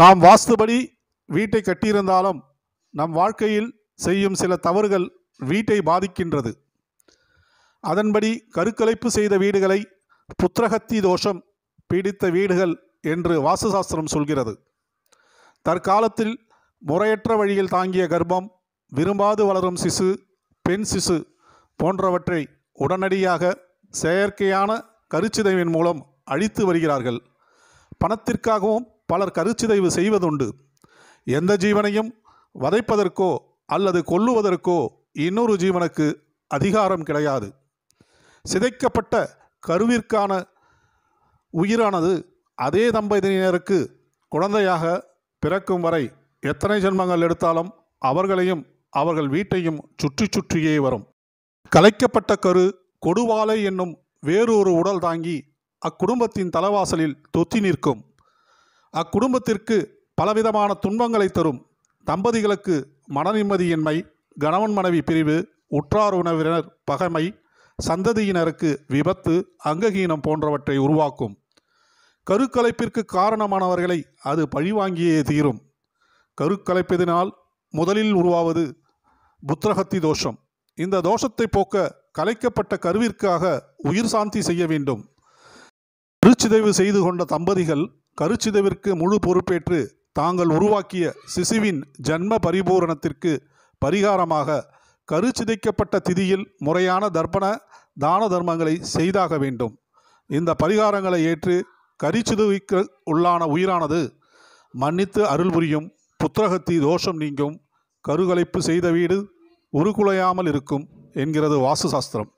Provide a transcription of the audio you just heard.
நாம் வாஸ்துபடி வீட்டை கட்டியிருந்தாலும் நம் வாழ்க்கையில் செய்யும் சில தவறுகள் வீட்டை பாதிக்கின்றது அதன்படி கருக்கலைப்பு செய்த வீடுகளை புத்திரகத்தி தோஷம் பீடித்த வீடுகள் என்று வாசுசாஸ்திரம் சொல்கிறது தற்காலத்தில் முறையற்ற வழியில் தாங்கிய கர்ப்பம் விரும்பாது வளரும் சிசு பெண் சிசு போன்றவற்றை உடனடியாக செயற்கையான கருச்சிதைவின் மூலம் அழித்து வருகிறார்கள் பணத்திற்காகவும் பலர் கருச்சிதைவு செய்வதுண்டு எந்த ஜீவனையும் வதைப்பதற்கோ அல்லது கொல்லுவதற்கோ இன்னொரு ஜீவனுக்கு அதிகாரம் கிடையாது சிதைக்கப்பட்ட கருவிற்கான உயிரானது அதே தம்பதியினருக்கு குழந்தையாக பிறக்கும் வரை எத்தனை ஜென்மங்கள் எடுத்தாலும் அவர்களையும் அவர்கள் வீட்டையும் சுற்றி சுற்றியே வரும் கலைக்கப்பட்ட கரு கொடுவாலை என்னும் வேறொரு உடல் தாங்கி அக்குடும்பத்தின் தலவாசலில் தொத்தி நிற்கும் அக்குடும்பத்திற்கு பலவிதமான துன்பங்களை தரும் தம்பதிகளுக்கு மனநிம்மதியின்மை கணவன் மனைவி பிரிவு உற்றார் உணவினர் பகைமை சந்ததியினருக்கு விபத்து அங்ககீனம் போன்றவற்றை உருவாக்கும் கருக்கலைப்பிற்கு காரணமானவர்களை அது பழிவாங்கியே தீரும் கருக்கலைப்பதினால் முதலில் உருவாவது புத்திரகத்தி தோஷம் இந்த தோஷத்தை போக்க கலைக்கப்பட்ட கருவிற்காக உயிர் சாந்தி செய்ய வேண்டும் திருச்சிதைவு செய்து கொண்ட தம்பதிகள் கருச்சிதவிற்கு முழு பொறுப்பேற்று தாங்கள் உருவாக்கிய சிசுவின் ஜன்ம பரிபூரணத்திற்கு பரிகாரமாக கருச்சிதைக்கப்பட்ட திதியில் முறையான தர்ப்பண தான தர்மங்களை செய்தாக வேண்டும் இந்த பரிகாரங்களை ஏற்று கரிச்சிதுவிக்கு உள்ளான உயிரானது மன்னித்து அருள் புரியும் புத்திரகத்தி தோஷம் நீங்கும் கருகலைப்பு செய்த வீடு உருக்குலையாமல் இருக்கும் என்கிறது வாசு சாஸ்திரம்